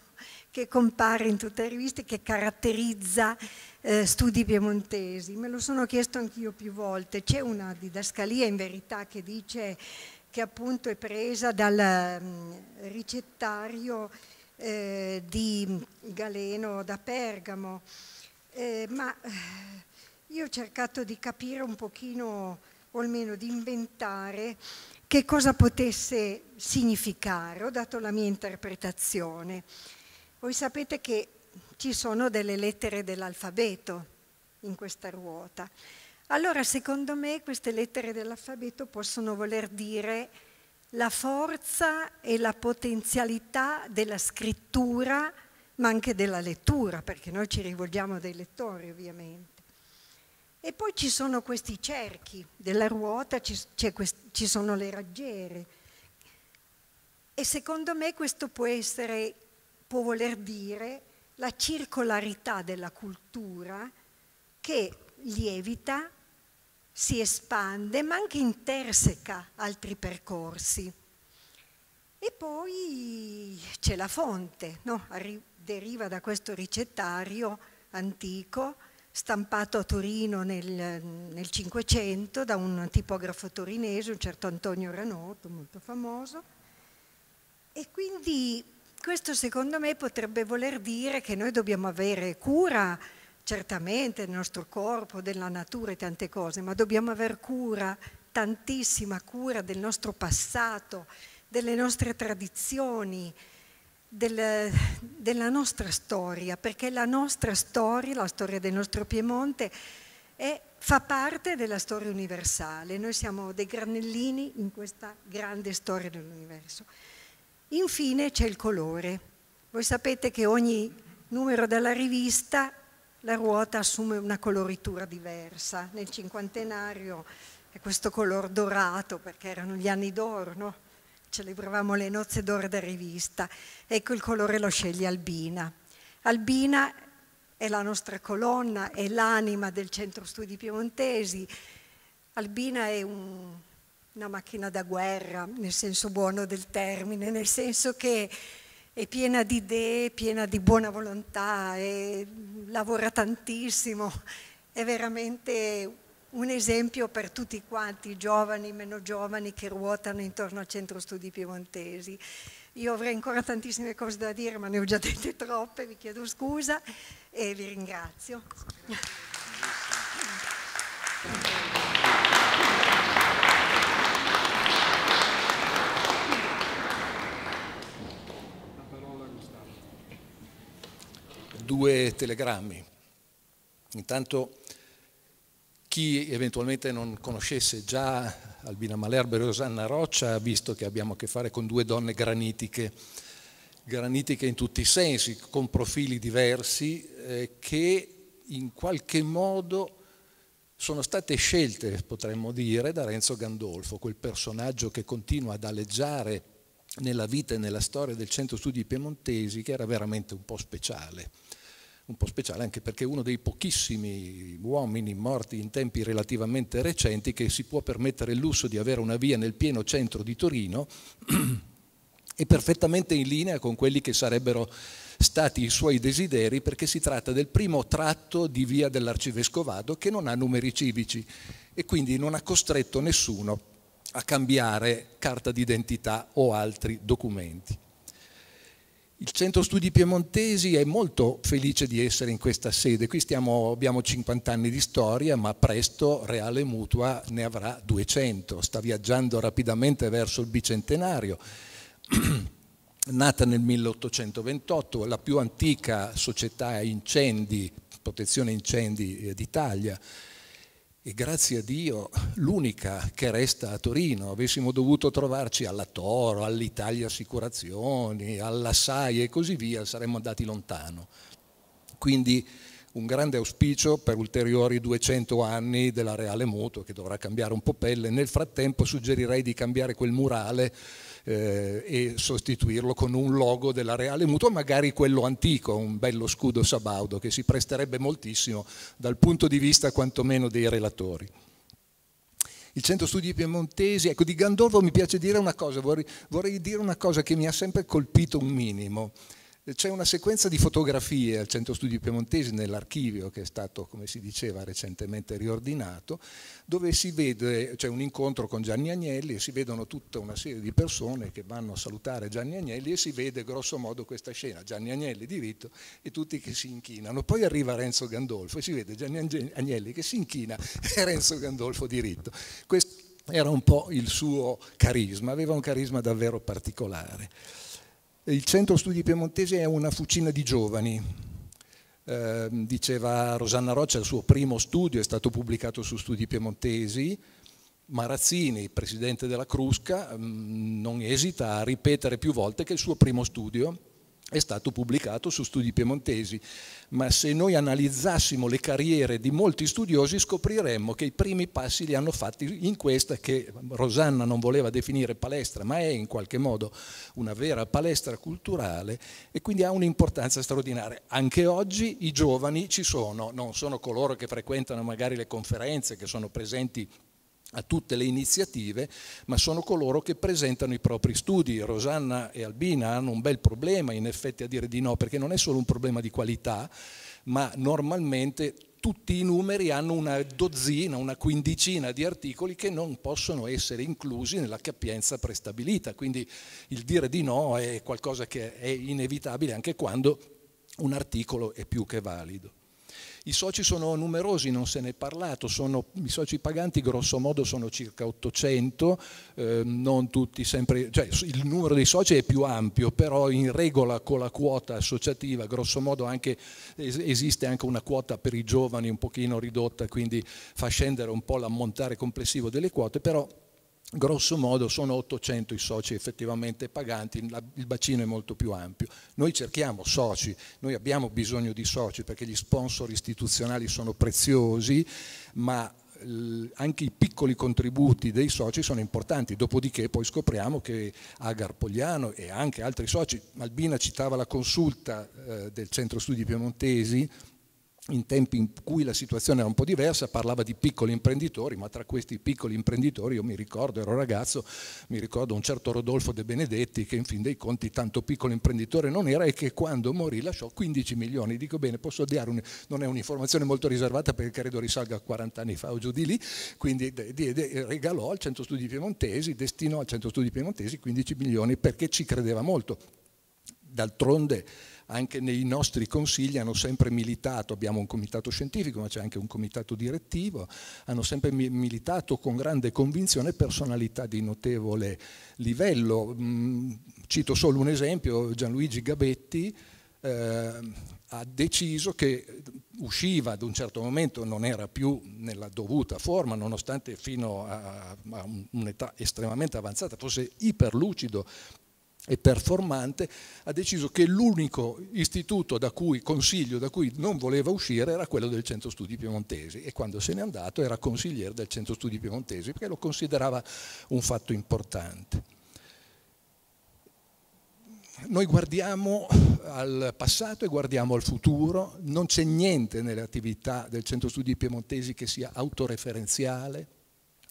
che compare in tutte le riviste, che caratterizza eh, studi piemontesi. Me lo sono chiesto anch'io più volte. C'è una didascalia in verità che dice che appunto è presa dal mh, mm, ricettario eh, di Galeno da Pergamo, eh, ma eh, io ho cercato di capire un pochino, o almeno di inventare, che cosa potesse significare, ho dato la mia interpretazione. Voi sapete che ci sono delle lettere dell'alfabeto in questa ruota. Allora, secondo me, queste lettere dell'alfabeto possono voler dire la forza e la potenzialità della scrittura, ma anche della lettura, perché noi ci rivolgiamo dei lettori ovviamente. E poi ci sono questi cerchi della ruota, c'è questo ci sono le raggiere. E secondo me questo può essere, può voler dire la circolarità della cultura che lievita, si espande, ma anche interseca altri percorsi. E poi c'è la fonte, no? deriva da questo ricettario antico stampato a Torino nel Cinquecento da un tipografo torinese, un certo Antonio Ranotto, molto famoso. E quindi questo secondo me potrebbe voler dire che noi dobbiamo avere cura certamente del nostro corpo, della natura e tante cose, ma dobbiamo avere cura, tantissima cura del nostro passato, delle nostre tradizioni, del, della nostra storia, perché la nostra storia, la storia del nostro Piemonte, è, fa parte della storia universale. Noi siamo dei granellini in questa grande storia dell'universo. Infine c'è il colore. Voi sapete che ogni numero della rivista la ruota assume una coloritura diversa. Nel cinquantenario è questo color dorato perché erano gli anni d'oro, no? celebravamo le nozze d'oro da rivista. Ecco il colore lo sceglie Albina. Albina è la nostra colonna, è l'anima del Centro Studi Piemontesi. Albina è un, una macchina da guerra, nel senso buono del termine, nel senso che è piena di idee, piena di buona volontà, è, lavora tantissimo, è veramente un esempio per tutti quanti, i giovani, meno giovani, che ruotano intorno al Centro Studi Piemontesi. Io avrei ancora tantissime cose da dire, ma ne ho già dette troppe, vi chiedo scusa e vi ringrazio. Due telegrammi. Intanto chi eventualmente non conoscesse già Albina Malerbe e Rosanna Roccia ha visto che abbiamo a che fare con due donne granitiche, granitiche in tutti i sensi, con profili diversi, eh, che in qualche modo sono state scelte, potremmo dire, da Renzo Gandolfo, quel personaggio che continua ad aleggiare nella vita e nella storia del centro studi piemontesi, che era veramente un po' speciale un po' speciale anche perché è uno dei pochissimi uomini morti in tempi relativamente recenti che si può permettere il lusso di avere una via nel pieno centro di Torino e perfettamente in linea con quelli che sarebbero stati i suoi desideri perché si tratta del primo tratto di via dell'arcivescovado che non ha numeri civici e quindi non ha costretto nessuno a cambiare carta d'identità o altri documenti. Il Centro Studi Piemontesi è molto felice di essere in questa sede, qui stiamo, abbiamo 50 anni di storia ma presto Reale Mutua ne avrà 200, sta viaggiando rapidamente verso il bicentenario. Nata nel 1828, la più antica società incendi, protezione incendi eh, d'Italia, e grazie a Dio l'unica che resta a Torino. Avessimo dovuto trovarci alla Toro, all'Italia Assicurazioni, alla SAI e così via, saremmo andati lontano. Quindi un grande auspicio per ulteriori 200 anni della Reale Moto che dovrà cambiare un po' pelle. Nel frattempo suggerirei di cambiare quel murale eh, e sostituirlo con un logo della Reale Mutua, magari quello antico, un bello scudo sabaudo che si presterebbe moltissimo dal punto di vista quantomeno dei relatori il centro studi piemontesi. Ecco, di Gandolfo mi piace dire una cosa, vorrei, vorrei, dire una cosa che mi ha sempre colpito un minimo. C'è una sequenza di fotografie al Centro Studi Piemontesi nell'archivio che è stato, come si diceva, recentemente riordinato, dove si vede, c'è un incontro con Gianni Agnelli e si vedono tutta una serie di persone che vanno a salutare Gianni Agnelli e si vede grosso modo questa scena, Gianni Agnelli diritto e tutti che si inchinano. Poi arriva Renzo Gandolfo e si vede Gianni Agnelli che si inchina e Renzo Gandolfo diritto. Questo era un po' il suo carisma, aveva un carisma davvero particolare. Il centro studi piemontesi è una fucina di giovani. Eh, diceva Rosanna Roccia, il suo primo studio è stato pubblicato su Studi Piemontesi. Marazzini, presidente della Crusca, mm, non esita a ripetere più volte che il suo primo studio è stato pubblicato su studi piemontesi, ma se noi analizzassimo le carriere di molti studiosi scopriremmo che i primi passi li hanno fatti in questa che Rosanna non voleva definire palestra, ma è in qualche modo una vera palestra culturale e quindi ha un'importanza straordinaria. Anche oggi i giovani ci sono, non sono coloro che frequentano magari le conferenze, che sono presenti a tutte le iniziative, ma sono coloro che presentano i propri studi. Rosanna e Albina hanno un bel problema in effetti a dire di no, perché non è solo un problema di qualità, ma normalmente tutti i numeri hanno una dozzina, una quindicina di articoli che non possono essere inclusi nella capienza prestabilita, quindi il dire di no è qualcosa che è inevitabile anche quando un articolo è più che valido. I soci sono numerosi, non se ne è parlato, sono, i soci paganti grosso modo sono circa 800, eh, non tutti sempre, cioè, il numero dei soci è più ampio, però in regola con la quota associativa grosso modo anche, esiste anche una quota per i giovani un pochino ridotta, quindi fa scendere un po' l'ammontare complessivo delle quote, però grosso modo sono 800 i soci effettivamente paganti, il bacino è molto più ampio. Noi cerchiamo soci, noi abbiamo bisogno di soci perché gli sponsor istituzionali sono preziosi, ma eh, anche i piccoli contributi dei soci sono importanti, dopodiché poi scopriamo che Agar Pogliano e anche altri soci, Albina citava la consulta eh, del Centro Studi Piemontesi, in tempi in cui la situazione era un po' diversa, parlava di piccoli imprenditori, ma tra questi piccoli imprenditori io mi ricordo, ero ragazzo, mi ricordo un certo Rodolfo De Benedetti che in fin dei conti tanto piccolo imprenditore non era e che quando morì lasciò 15 milioni. Dico bene, posso odiare, un, non è un'informazione molto riservata perché credo risalga a 40 anni fa o giù di lì, quindi regalò al Centro Studi Piemontesi, destinò al Centro Studi Piemontesi 15 milioni perché ci credeva molto. D'altronde anche nei nostri consigli hanno sempre militato, abbiamo un comitato scientifico ma c'è anche un comitato direttivo, hanno sempre militato con grande convinzione personalità di notevole livello. Mm, cito solo un esempio, Gianluigi Gabetti eh, ha deciso che usciva ad un certo momento, non era più nella dovuta forma, nonostante fino a, a un'età estremamente avanzata fosse iperlucido, e performante, ha deciso che l'unico istituto da cui, consiglio da cui non voleva uscire era quello del Centro Studi Piemontesi e quando se n'è andato era consigliere del Centro Studi Piemontesi perché lo considerava un fatto importante. Noi guardiamo al passato e guardiamo al futuro, non c'è niente nelle attività del Centro Studi Piemontesi che sia autoreferenziale,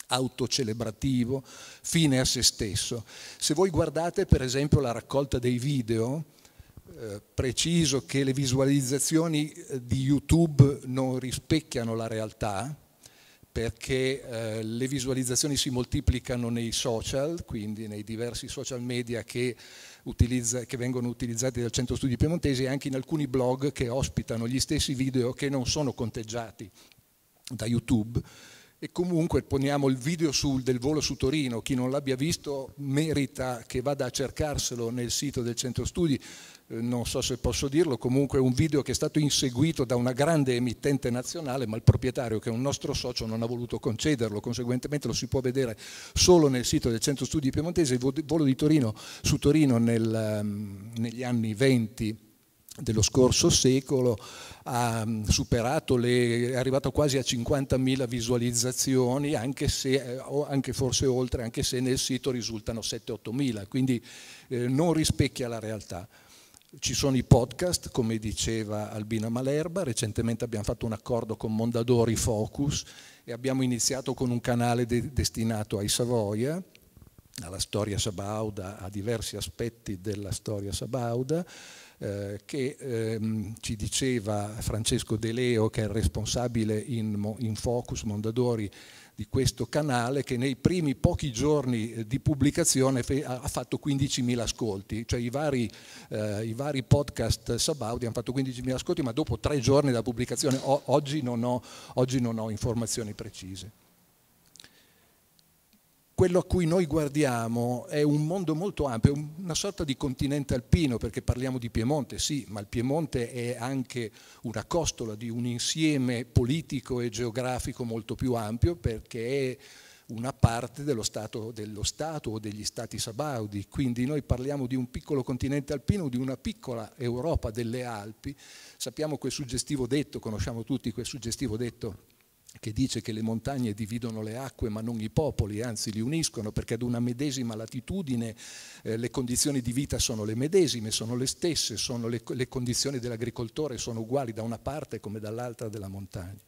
autocelebrativo, fine a se stesso. Se voi guardate per esempio la raccolta dei video, eh, preciso che le visualizzazioni eh, di YouTube non rispecchiano la realtà, perché eh, le visualizzazioni si moltiplicano nei social, quindi nei diversi social media che, utilizza, che, vengono utilizzati dal Centro Studi Piemontesi e anche in alcuni blog che ospitano gli stessi video che non sono conteggiati da YouTube e comunque poniamo il video sul, del volo su Torino, chi non l'abbia visto merita che vada a cercarselo nel sito del centro studi, eh, non so se posso dirlo, comunque è un video che è stato inseguito da una grande emittente nazionale, ma il proprietario che è un nostro socio non ha voluto concederlo, conseguentemente lo si può vedere solo nel sito del centro studi piemontese, il volo di Torino su Torino nel, ehm, negli anni 20 dello scorso secolo ha mm, superato le, è arrivato quasi a 50.000 visualizzazioni, anche se, eh, anche forse oltre, anche se nel sito risultano 7-8.000, quindi eh, non rispecchia la realtà. Ci sono i podcast, come diceva Albina Malerba, recentemente abbiamo fatto un accordo con Mondadori Focus e abbiamo iniziato con un canale de destinato ai Savoia, alla storia sabauda, a diversi aspetti della storia sabauda, eh, che ehm, ci diceva Francesco De Leo, che è il responsabile in, in Focus Mondadori di questo canale che nei primi pochi giorni eh, di pubblicazione ha fatto 15.000 ascolti, cioè i vari, eh, i vari podcast Sabaudi hanno fatto 15.000 ascolti ma dopo tre giorni dalla pubblicazione oggi non ho, oggi non ho informazioni precise quello a cui noi guardiamo è un mondo molto ampio, una sorta di continente alpino, perché parliamo di Piemonte, sì, ma il Piemonte è anche una costola di un insieme politico e geografico molto più ampio, perché è una parte dello Stato, dello stato o degli Stati sabaudi, quindi noi parliamo di un piccolo continente alpino, di una piccola Europa delle Alpi, sappiamo quel suggestivo detto, conosciamo tutti quel suggestivo detto che dice che le montagne dividono le acque ma non i popoli, anzi li uniscono perché ad una medesima latitudine eh, le condizioni di vita sono le medesime, sono le stesse, sono le, le condizioni dell'agricoltore sono uguali da una parte come dall'altra della montagna.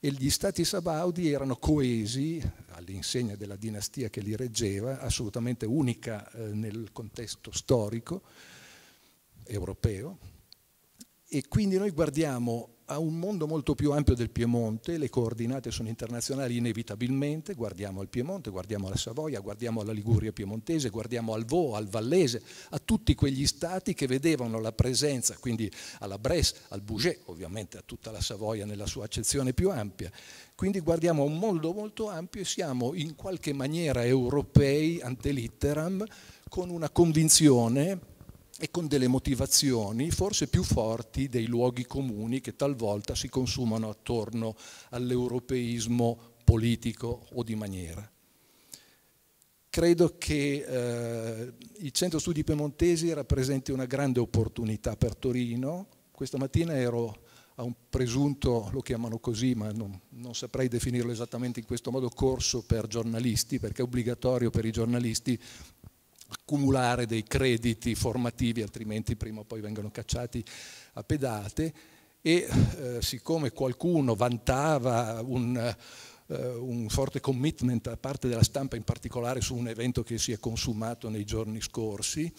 E gli stati sabaudi erano coesi, all'insegna della dinastia che li reggeva, assolutamente unica eh, nel contesto storico europeo, e quindi noi guardiamo a un mondo molto più ampio del Piemonte, le coordinate sono internazionali inevitabilmente, guardiamo al Piemonte, guardiamo alla Savoia, guardiamo alla Liguria piemontese, guardiamo al Vo, al Vallese, a tutti quegli stati che vedevano la presenza, quindi alla Bresse, al Bouget, ovviamente a tutta la Savoia nella sua accezione più ampia. Quindi guardiamo a un mondo molto ampio e siamo in qualche maniera europei, ante litteram, con una convinzione e con delle motivazioni forse più forti dei luoghi comuni che talvolta si consumano attorno all'europeismo politico o di maniera. Credo che eh, il Centro Studi Piemontesi rappresenti una grande opportunità per Torino. Questa mattina ero a un presunto, lo chiamano così, ma non, non, saprei definirlo esattamente in questo modo, corso per giornalisti, perché è obbligatorio per i giornalisti accumulare dei crediti formativi, altrimenti prima o poi vengono cacciati a pedate e eh, siccome qualcuno vantava un, eh, un, forte commitment da parte della stampa, in particolare su un evento che si è consumato nei giorni scorsi,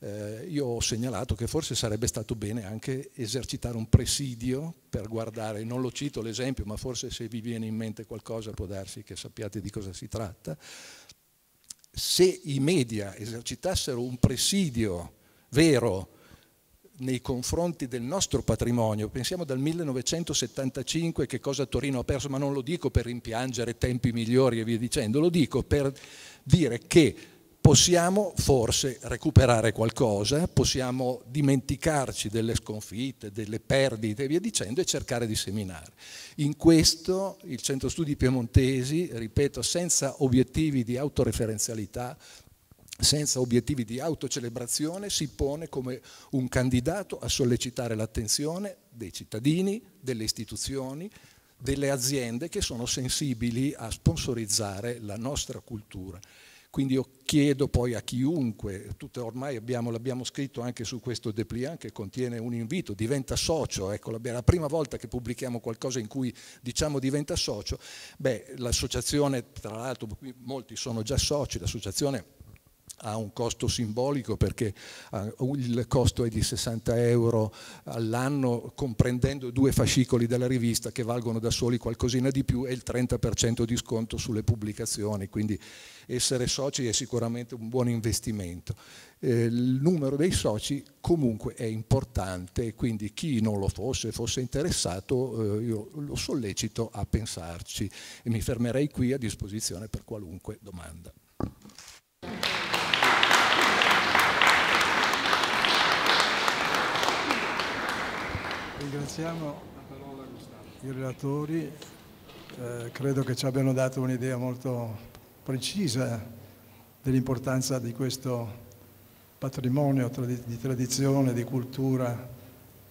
eh, io ho segnalato che forse sarebbe stato bene anche esercitare un presidio per guardare, non lo cito l'esempio, ma forse se vi viene in mente qualcosa può darsi che sappiate di cosa si tratta, se i media esercitassero un presidio vero nei confronti del nostro patrimonio, pensiamo dal 1975 che cosa Torino ha perso, ma non lo dico per rimpiangere tempi migliori e via dicendo, lo dico per dire che possiamo forse recuperare qualcosa, possiamo dimenticarci delle sconfitte, delle perdite e via dicendo e cercare di seminare. In questo il Centro Studi Piemontesi, ripeto, senza obiettivi di autoreferenzialità, senza obiettivi di autocelebrazione, si pone come un candidato a sollecitare l'attenzione dei cittadini, delle istituzioni, delle aziende che sono sensibili a sponsorizzare la nostra cultura. Quindi io chiedo poi a chiunque, tutto ormai abbiamo, l'abbiamo scritto anche su questo dépliant che contiene un invito, diventa socio, ecco, è la prima volta che pubblichiamo qualcosa in cui diciamo diventa socio, beh l'associazione, tra l'altro molti sono già soci, l'associazione ha un costo simbolico perché eh, il costo è di 60 euro all'anno comprendendo due fascicoli della rivista che valgono da soli qualcosina di più e il 30% di sconto sulle pubblicazioni, quindi essere soci è sicuramente un buon investimento. Eh, il numero dei soci comunque è importante, quindi chi non lo fosse, fosse interessato, eh, io lo sollecito a pensarci e mi fermerei qui a disposizione per qualunque domanda. Ringraziamo i relatori, eh, credo che ci abbiano dato un'idea molto precisa dell'importanza di questo patrimonio di tradizione, di cultura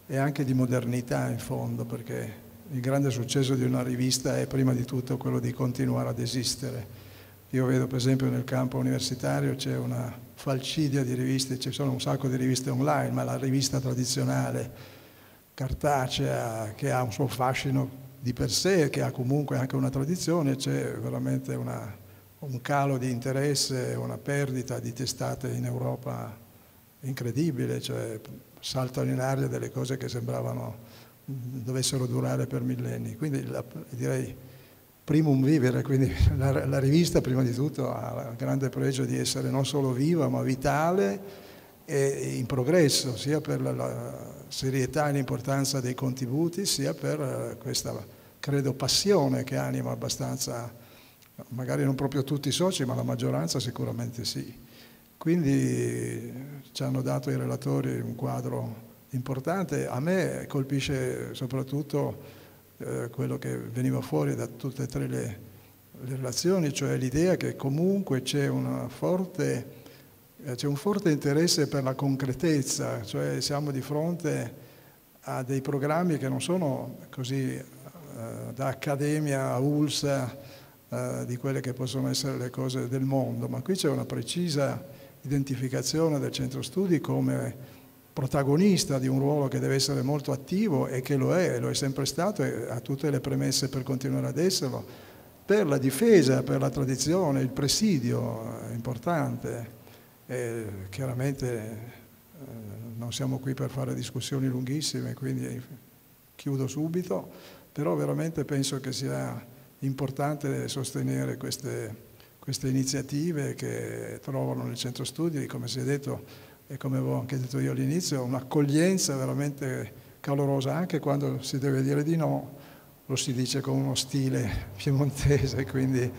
e anche di modernità in fondo, perché il grande successo di una rivista è prima di tutto quello di continuare ad esistere. Io vedo per esempio nel campo universitario c'è una falcidia di riviste, ci sono un sacco di riviste online, ma la rivista tradizionale, cartacea, che ha un suo fascino di per sé, che ha comunque anche una tradizione, c'è veramente una, un calo di interesse, una perdita di testate in Europa incredibile, cioè saltano in aria delle cose che sembravano mm, dovessero durare per millenni. Quindi la, direi primum vivere, quindi la, la, rivista prima di tutto ha il grande pregio di essere non solo viva ma vitale e in progresso, sia per la, la serietà e l'importanza dei contributi, sia per eh, questa, credo, passione che anima abbastanza, magari non proprio tutti i soci, ma la maggioranza sicuramente sì. Quindi eh, ci hanno dato i relatori un quadro importante. A me colpisce soprattutto eh, quello che veniva fuori da tutte e tre le, le relazioni, cioè l'idea che comunque eh, c'è un forte interesse per la concretezza, cioè siamo di fronte a dei programmi che non sono così eh, da accademia a ulsa eh, di quelle che possono essere le cose del mondo, ma qui c'è una precisa identificazione del centro studi come protagonista di un ruolo che deve essere molto attivo e che lo è, lo è sempre stato e ha tutte le premesse per continuare ad esserlo, per la difesa, per la tradizione, il presidio è eh, importante. E chiaramente eh, non siamo qui per fare discussioni lunghissime, quindi chiudo subito, però veramente penso che sia importante sostenere queste, queste iniziative che trovano nel centro studi, come si è detto e come avevo anche detto io all'inizio, un'accoglienza veramente calorosa, anche quando si deve dire di no, lo si dice con uno stile piemontese, quindi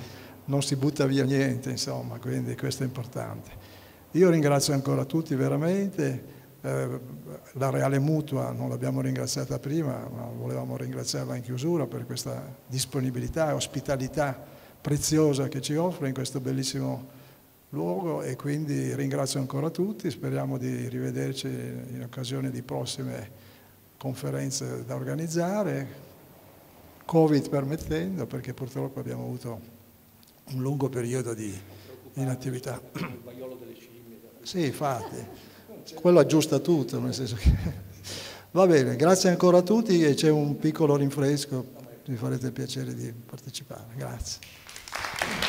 non si butta via niente, insomma, quindi questo è importante. Io ringrazio ancora tutti veramente, eh, la Reale Mutua non l'abbiamo ringraziata prima, ma volevamo ringraziarla in chiusura per questa disponibilità e ospitalità preziosa che ci offre in questo bellissimo luogo e quindi ringrazio ancora tutti, speriamo di rivederci in occasione di prossime conferenze da organizzare, Covid permettendo, perché purtroppo abbiamo avuto un lungo periodo di inattività. Sì, infatti, quello aggiusta tutto, nel senso che... Va bene, grazie ancora a tutti e c'è un piccolo rinfresco, mi farete il piacere di partecipare. Grazie.